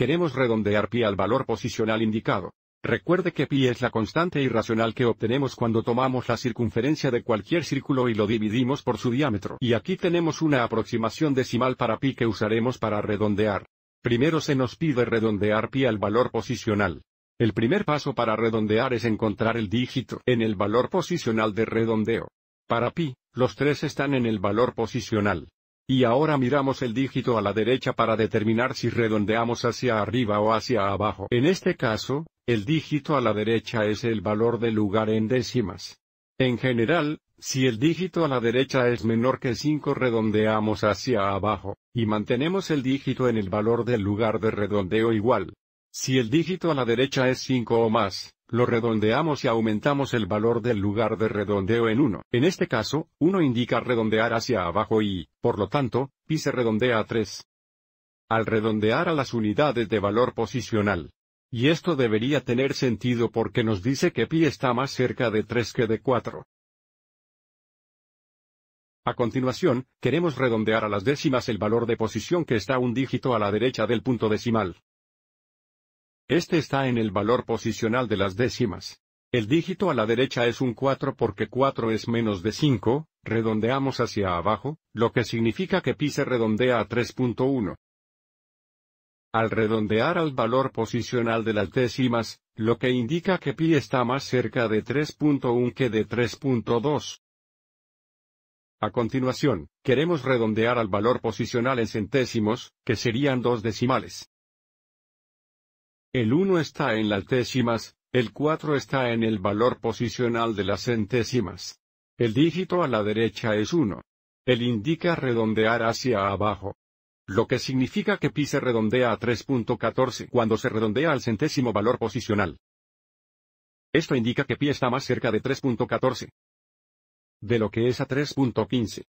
Queremos redondear pi al valor posicional indicado. Recuerde que pi es la constante irracional que obtenemos cuando tomamos la circunferencia de cualquier círculo y lo dividimos por su diámetro. Y aquí tenemos una aproximación decimal para pi que usaremos para redondear. Primero se nos pide redondear pi al valor posicional. El primer paso para redondear es encontrar el dígito en el valor posicional de redondeo. Para pi, los tres están en el valor posicional. Y ahora miramos el dígito a la derecha para determinar si redondeamos hacia arriba o hacia abajo. En este caso, el dígito a la derecha es el valor del lugar en décimas. En general, si el dígito a la derecha es menor que 5 redondeamos hacia abajo, y mantenemos el dígito en el valor del lugar de redondeo igual. Si el dígito a la derecha es 5 o más, lo redondeamos y aumentamos el valor del lugar de redondeo en 1. En este caso, 1 indica redondear hacia abajo y, por lo tanto, pi se redondea a 3. Al redondear a las unidades de valor posicional. Y esto debería tener sentido porque nos dice que pi está más cerca de 3 que de 4. A continuación, queremos redondear a las décimas el valor de posición que está un dígito a la derecha del punto decimal. Este está en el valor posicional de las décimas. El dígito a la derecha es un 4 porque 4 es menos de 5, redondeamos hacia abajo, lo que significa que pi se redondea a 3.1. Al redondear al valor posicional de las décimas, lo que indica que pi está más cerca de 3.1 que de 3.2. A continuación, queremos redondear al valor posicional en centésimos, que serían dos decimales. El 1 está en las décimas, el 4 está en el valor posicional de las centésimas. El dígito a la derecha es 1. Él indica redondear hacia abajo. Lo que significa que pi se redondea a 3.14 cuando se redondea al centésimo valor posicional. Esto indica que pi está más cerca de 3.14 de lo que es a 3.15.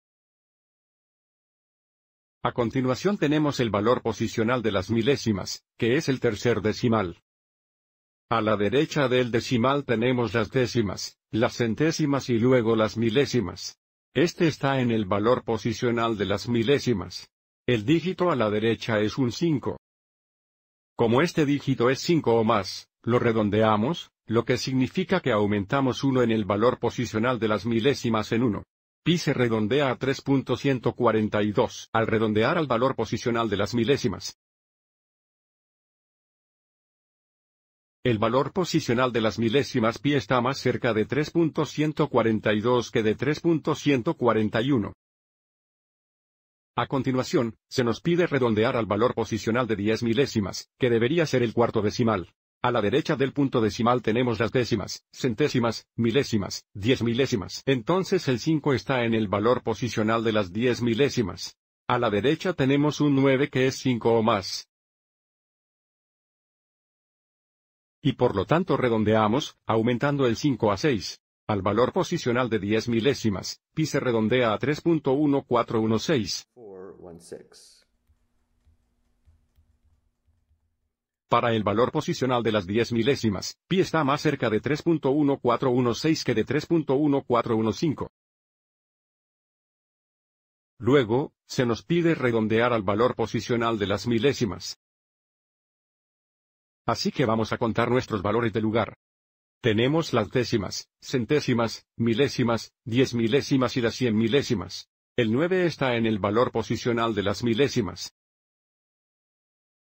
A continuación tenemos el valor posicional de las milésimas, que es el tercer decimal. A la derecha del decimal tenemos las décimas, las centésimas y luego las milésimas. Este está en el valor posicional de las milésimas. El dígito a la derecha es un 5. Como este dígito es 5 o más, lo redondeamos, lo que significa que aumentamos 1 en el valor posicional de las milésimas en 1. Pi se redondea a 3.142 al redondear al valor posicional de las milésimas. El valor posicional de las milésimas pi está más cerca de 3.142 que de 3.141. A continuación, se nos pide redondear al valor posicional de 10 milésimas, que debería ser el cuarto decimal. A la derecha del punto decimal tenemos las décimas, centésimas, milésimas, diez milésimas. Entonces el 5 está en el valor posicional de las diez milésimas. A la derecha tenemos un 9 que es 5 o más. Y por lo tanto redondeamos, aumentando el 5 a 6. Al valor posicional de diez milésimas, pi se redondea a 3.1416. Para el valor posicional de las diez milésimas, pi está más cerca de 3.1416 que de 3.1415. Luego, se nos pide redondear al valor posicional de las milésimas. Así que vamos a contar nuestros valores de lugar. Tenemos las décimas, centésimas, milésimas, diez milésimas y las cien milésimas. El 9 está en el valor posicional de las milésimas.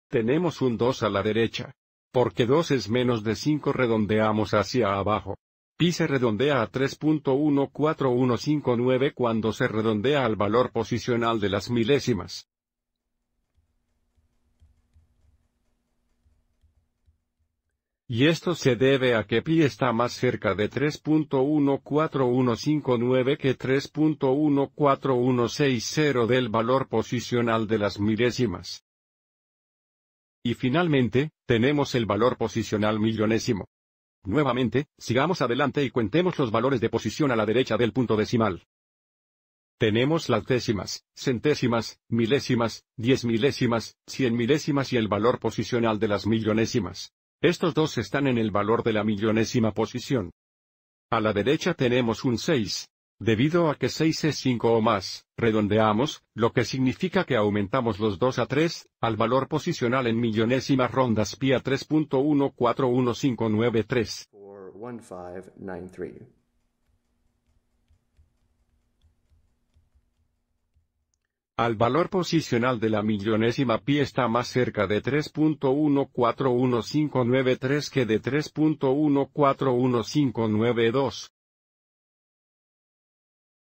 Tenemos un 2 a la derecha. Porque 2 es menos de 5 redondeamos hacia abajo. Pi se redondea a 3.14159 cuando se redondea al valor posicional de las milésimas. Y esto se debe a que pi está más cerca de 3.14159 que 3.14160 del valor posicional de las milésimas. Y finalmente, tenemos el valor posicional millonésimo. Nuevamente, sigamos adelante y cuentemos los valores de posición a la derecha del punto decimal. Tenemos las décimas, centésimas, milésimas, diez milésimas, cien milésimas y el valor posicional de las millonésimas. Estos dos están en el valor de la millonésima posición. A la derecha tenemos un 6, Debido a que 6 es 5 o más, redondeamos, lo que significa que aumentamos los 2 a 3, al valor posicional en millonésimas rondas pi a 3.141593. Al valor posicional de la millonésima pi está más cerca de 3.141593 que de 3.141592.